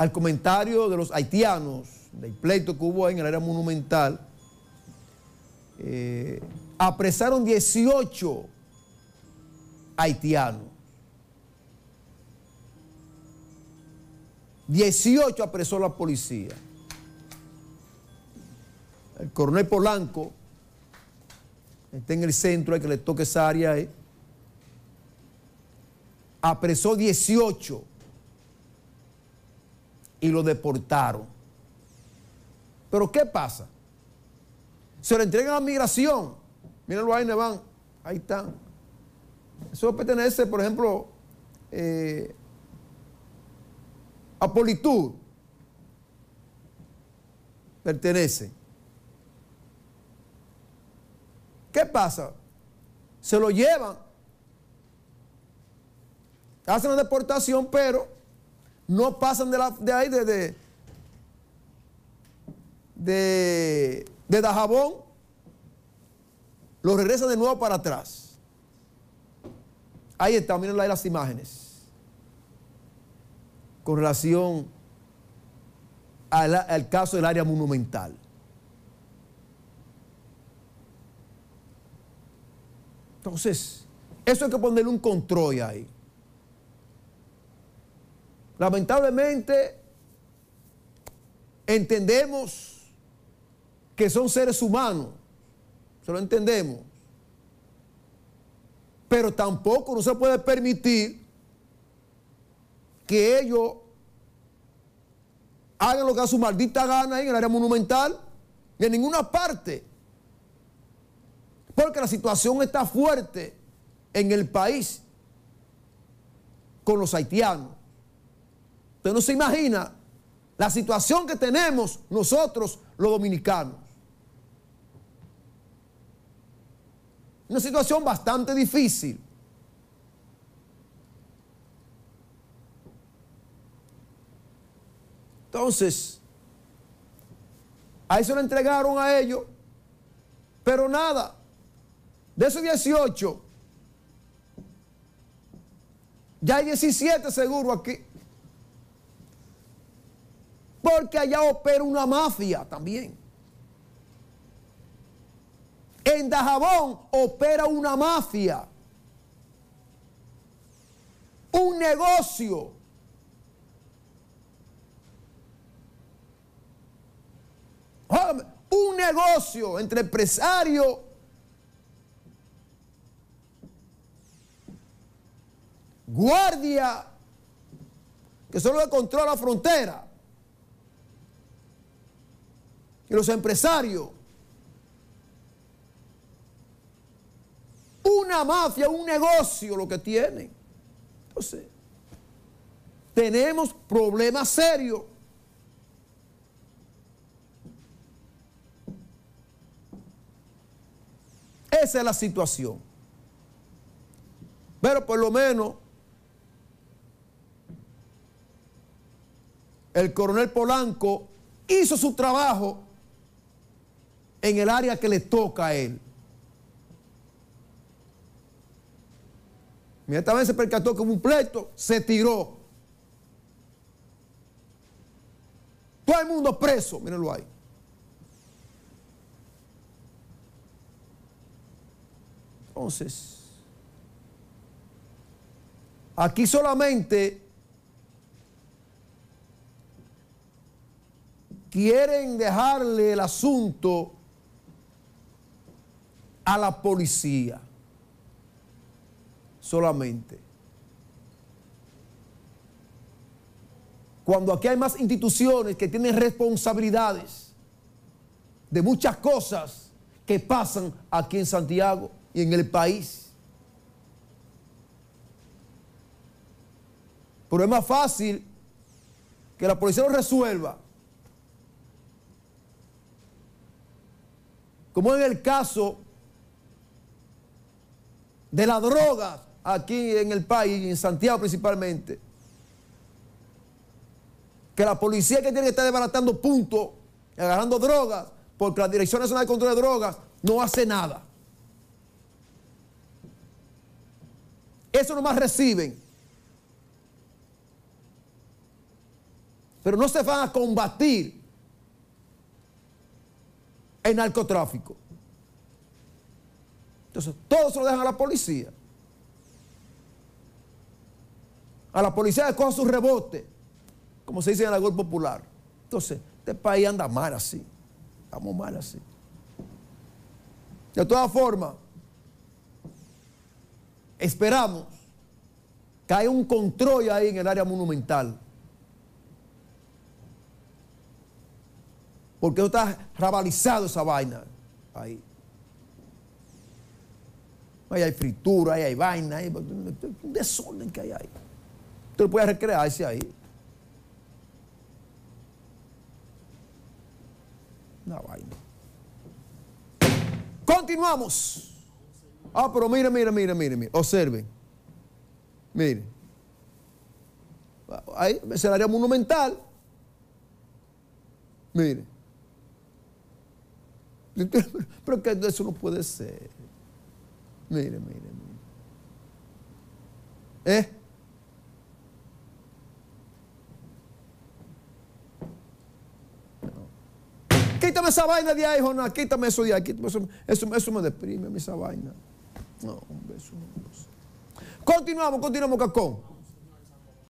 al comentario de los haitianos del pleito que hubo en el área monumental, eh, apresaron 18 haitianos. 18 apresó la policía. El coronel Polanco está en el centro, hay que le toque esa área. Eh. Apresó 18 y lo deportaron. Pero ¿qué pasa? Se lo entregan a migración. Mírenlo ahí, Neván. Ahí están. Eso pertenece, por ejemplo, eh, a Politur. Pertenece. ¿Qué pasa? Se lo llevan. Hacen la deportación, pero no pasan de, de ahí, de, de, de, Dajabón, lo regresan de nuevo para atrás. Ahí está, miren ahí las imágenes. Con relación al caso del área monumental. Entonces, eso hay que ponerle un control ahí. Lamentablemente, entendemos que son seres humanos, se lo entendemos, pero tampoco no se puede permitir que ellos hagan lo que a su maldita gana en el área monumental, De en ninguna parte, porque la situación está fuerte en el país con los haitianos. Usted no se imagina la situación que tenemos nosotros los dominicanos. Una situación bastante difícil. Entonces, ahí se lo entregaron a ellos, pero nada, de esos 18, ya hay 17 seguro aquí que allá opera una mafia también. En Dajabón opera una mafia. Un negocio. Un negocio entre empresario guardia, que solo controla la frontera y los empresarios. Una mafia, un negocio lo que tienen. Entonces, tenemos problemas serios. Esa es la situación. Pero por lo menos el coronel Polanco hizo su trabajo en el área que le toca a él. Mira, esta vez se percató como un pleito, se tiró. Todo el mundo preso, mírenlo ahí. Entonces, aquí solamente quieren dejarle el asunto a la policía solamente. Cuando aquí hay más instituciones que tienen responsabilidades de muchas cosas que pasan aquí en Santiago y en el país. Pero es más fácil que la policía lo resuelva. Como en el caso de las drogas aquí en el país, en Santiago principalmente. Que la policía que tiene que estar desbaratando puntos, agarrando drogas, porque la Dirección Nacional de Control de Drogas no hace nada. Eso nomás reciben. Pero no se van a combatir el narcotráfico. Entonces, todos se lo dejan a la policía. A la policía le cojan su rebote, como se dice en el Gol popular. Entonces, este país anda mal así. Estamos mal así. De todas formas, esperamos que haya un control ahí en el área monumental. Porque está rabalizado esa vaina ahí. Ahí hay fritura, ahí hay vaina, pues, un desorden que hay ahí. Usted puede recrearse ahí. Una vaina. Continuamos. Ah, pero mire, mire, mire, mire, mire. Observen. Mire. Ahí es el área monumental. Mire. Pero que eso no puede ser. Mire, mire, mire. ¿Eh? Quítame esa vaina de ahí, Jonás. Quítame eso de ahí. eso, me deprime, esa vaina. No, un beso, lo Continuamos, continuamos, Cacón.